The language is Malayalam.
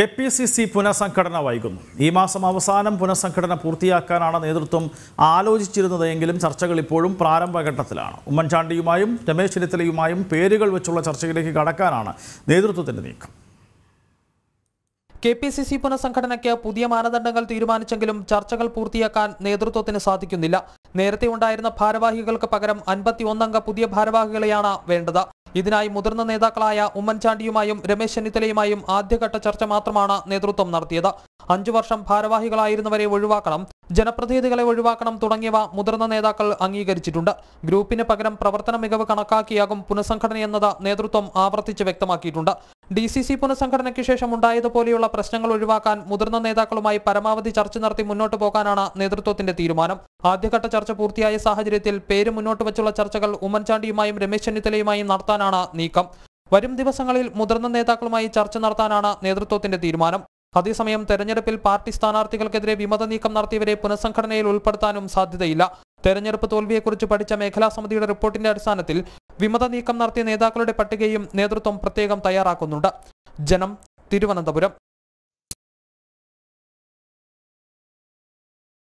കെ പി സി സി പുനഃസംഘടന വൈകുന്നു ഈ മാസം അവസാനം പുനഃസംഘടന പൂർത്തിയാക്കാനാണ് നേതൃത്വം ആലോചിച്ചിരുന്നത് ചർച്ചകൾ ഇപ്പോഴും പ്രാരംഭഘട്ടത്തിലാണ് ഉമ്മൻചാണ്ടിയുമായും രമേശ് ചെന്നിത്തലയുമായും പേരുകൾ വെച്ചുള്ള ചർച്ചയിലേക്ക് കടക്കാനാണ് നേതൃത്വത്തിൻ്റെ നീക്കം കെ പി സി സി പുനഃസംഘടനയ്ക്ക് പുതിയ മാനദണ്ഡങ്ങൾ തീരുമാനിച്ചെങ്കിലും ചർച്ചകൾ പൂർത്തിയാക്കാൻ നേതൃത്വത്തിന് സാധിക്കുന്നില്ല നേരത്തെ ഉണ്ടായിരുന്ന ഭാരവാഹികൾക്ക് പകരം അൻപത്തി ഒന്നംഗ പുതിയ ഭാരവാഹികളെയാണ് വേണ്ടത് ഇതിനായി മുതിർന്ന നേതാക്കളായ ഉമ്മൻചാണ്ടിയുമായും രമേശ് ചെന്നിത്തലയുമായും ആദ്യഘട്ട ചർച്ച മാത്രമാണ് നേതൃത്വം നടത്തിയത് അഞ്ചു വർഷം ഭാരവാഹികളായിരുന്നവരെ ഒഴിവാക്കണം ജനപ്രതിനിധികളെ ഒഴിവാക്കണം തുടങ്ങിയവ മുതിർന്ന നേതാക്കൾ അംഗീകരിച്ചിട്ടുണ്ട് ഗ്രൂപ്പിന് പകരം പ്രവർത്തന മികവ് കണക്കാക്കിയാകും പുനഃസംഘടനയെന്നത് നേതൃത്വം ആവർത്തിച്ച് വ്യക്തമാക്കിയിട്ടുണ്ട് ഡി സി സി പുനഃസംഘടനയ്ക്ക് ശേഷം ഉണ്ടായതുപോലെയുള്ള പ്രശ്നങ്ങൾ ഒഴിവാക്കാൻ മുതിർന്ന നേതാക്കളുമായി പരമാവധി ചർച്ച നടത്തി മുന്നോട്ട് പോകാനാണ് നേതൃത്വത്തിന്റെ തീരുമാനം ആദ്യഘട്ട ചർച്ച പൂർത്തിയായ സാഹചര്യത്തിൽ പേര് മുന്നോട്ട് വച്ചുള്ള ചർച്ചകൾ ഉമ്മൻചാണ്ടിയുമായും രമേശ് ചെന്നിത്തലയുമായും നടത്താനാണ് നീക്കം വരും ദിവസങ്ങളിൽ മുതിർന്ന നേതാക്കളുമായി ചർച്ച നടത്താനാണ് നേതൃത്വത്തിന്റെ തീരുമാനം അതേസമയം തെരഞ്ഞെടുപ്പിൽ പാർട്ടി സ്ഥാനാർത്ഥികൾക്കെതിരെ വിമത നീക്കം നടത്തിയവരെ പുനഃസംഘടനയിൽ ഉൾപ്പെടുത്താനും സാധ്യതയില്ല തെരഞ്ഞെടുപ്പ് തോൽവിയെക്കുറിച്ച് പഠിച്ച മേഖലാ സമിതിയുടെ റിപ്പോർട്ടിന്റെ അടിസ്ഥാനത്തിൽ വിമത നീക്കം നടത്തിയ നേതാക്കളുടെ പട്ടികയും നേതൃത്വം പ്രത്യേകം തയ്യാറാക്കുന്നുണ്ട് ജനം തിരുവനന്തപുരം